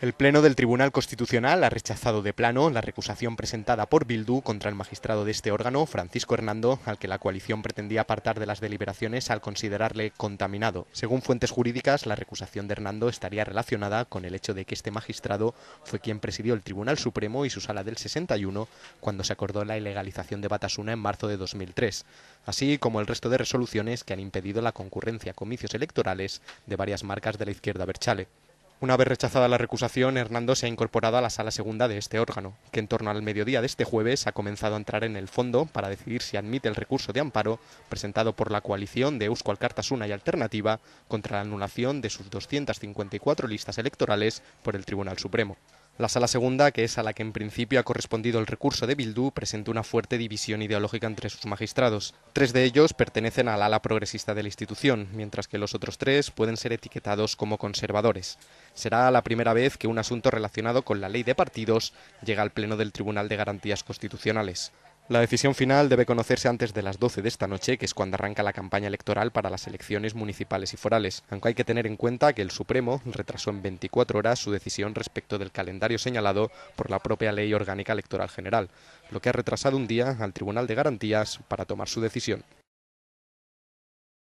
El Pleno del Tribunal Constitucional ha rechazado de plano la recusación presentada por Bildu contra el magistrado de este órgano, Francisco Hernando, al que la coalición pretendía apartar de las deliberaciones al considerarle contaminado. Según fuentes jurídicas, la recusación de Hernando estaría relacionada con el hecho de que este magistrado fue quien presidió el Tribunal Supremo y su sala del 61 cuando se acordó la ilegalización de Batasuna en marzo de 2003, así como el resto de resoluciones que han impedido la concurrencia a comicios electorales de varias marcas de la izquierda berchale. Una vez rechazada la recusación, Hernando se ha incorporado a la sala segunda de este órgano, que en torno al mediodía de este jueves ha comenzado a entrar en el fondo para decidir si admite el recurso de amparo presentado por la coalición de Cartas Una y Alternativa contra la anulación de sus 254 listas electorales por el Tribunal Supremo. La sala segunda, que es a la que en principio ha correspondido el recurso de Bildu, presenta una fuerte división ideológica entre sus magistrados. Tres de ellos pertenecen al ala progresista de la institución, mientras que los otros tres pueden ser etiquetados como conservadores. Será la primera vez que un asunto relacionado con la ley de partidos llega al Pleno del Tribunal de Garantías Constitucionales. La decisión final debe conocerse antes de las 12 de esta noche, que es cuando arranca la campaña electoral para las elecciones municipales y forales, aunque hay que tener en cuenta que el Supremo retrasó en 24 horas su decisión respecto del calendario señalado por la propia Ley Orgánica Electoral General, lo que ha retrasado un día al Tribunal de Garantías para tomar su decisión.